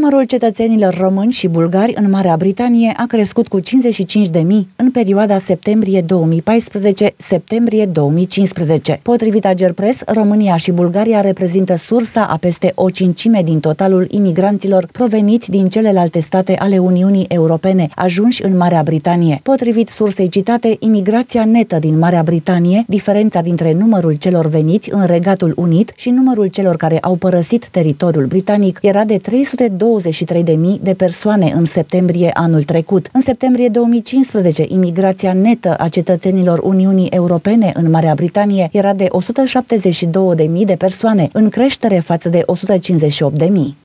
Numărul cetățenilor români și bulgari în Marea Britanie a crescut cu 55.000 în perioada septembrie 2014-septembrie 2015. Potrivit Agerpres, România și Bulgaria reprezintă sursa a peste o cincime din totalul imigranților proveniți din celelalte state ale Uniunii Europene, ajunși în Marea Britanie. Potrivit sursei citate, imigrația netă din Marea Britanie, diferența dintre numărul celor veniți în Regatul Unit și numărul celor care au părăsit teritoriul britanic, era de 302 23.000 de persoane în septembrie anul trecut. În septembrie 2015, imigrația netă a cetățenilor Uniunii Europene în Marea Britanie era de 172.000 de persoane, în creștere față de 158.000.